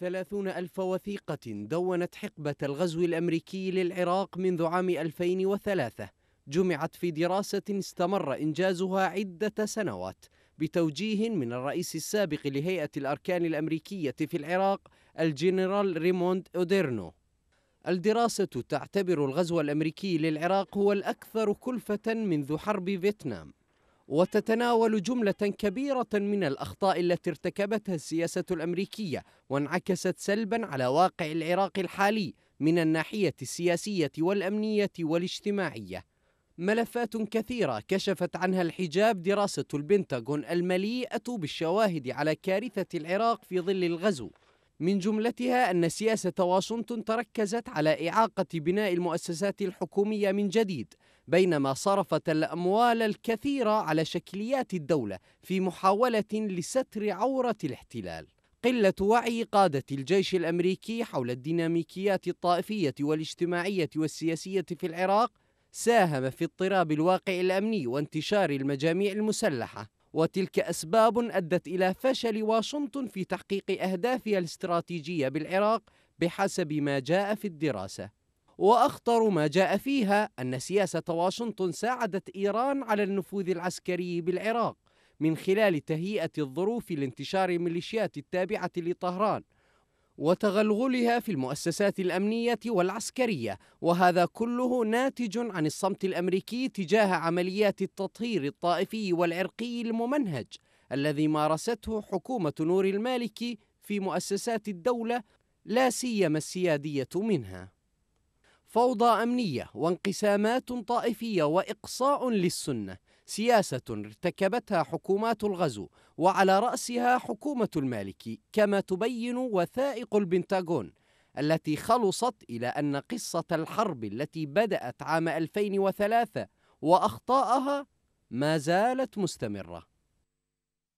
ثلاثون ألف وثيقة دونت حقبة الغزو الأمريكي للعراق منذ عام 2003 جمعت في دراسة استمر إنجازها عدة سنوات بتوجيه من الرئيس السابق لهيئة الأركان الأمريكية في العراق الجنرال ريموند أوديرنو الدراسة تعتبر الغزو الأمريكي للعراق هو الأكثر كلفة منذ حرب فيتنام وتتناول جملة كبيرة من الأخطاء التي ارتكبتها السياسة الأمريكية وانعكست سلبا على واقع العراق الحالي من الناحية السياسية والأمنية والاجتماعية ملفات كثيرة كشفت عنها الحجاب دراسة البنتاغون المليئة بالشواهد على كارثة العراق في ظل الغزو من جملتها أن سياسة واشنطن تركزت على إعاقة بناء المؤسسات الحكومية من جديد بينما صرفت الأموال الكثيرة على شكليات الدولة في محاولة لستر عورة الاحتلال قلة وعي قادة الجيش الأمريكي حول الديناميكيات الطائفية والاجتماعية والسياسية في العراق ساهم في اضطراب الواقع الأمني وانتشار المجاميع المسلحة وتلك أسباب أدت إلى فشل واشنطن في تحقيق أهدافها الاستراتيجية بالعراق بحسب ما جاء في الدراسة واخطر ما جاء فيها ان سياسه واشنطن ساعدت ايران على النفوذ العسكري بالعراق من خلال تهيئه الظروف لانتشار الميليشيات التابعه لطهران وتغلغلها في المؤسسات الامنيه والعسكريه وهذا كله ناتج عن الصمت الامريكي تجاه عمليات التطهير الطائفي والعرقي الممنهج الذي مارسته حكومه نور المالكي في مؤسسات الدوله لا سيما السياديه منها فوضى امنيه وانقسامات طائفيه واقصاء للسنه سياسه ارتكبتها حكومات الغزو وعلى راسها حكومه المالكي كما تبين وثائق البنتاغون التي خلصت الى ان قصه الحرب التي بدات عام 2003 واخطاءها ما زالت مستمره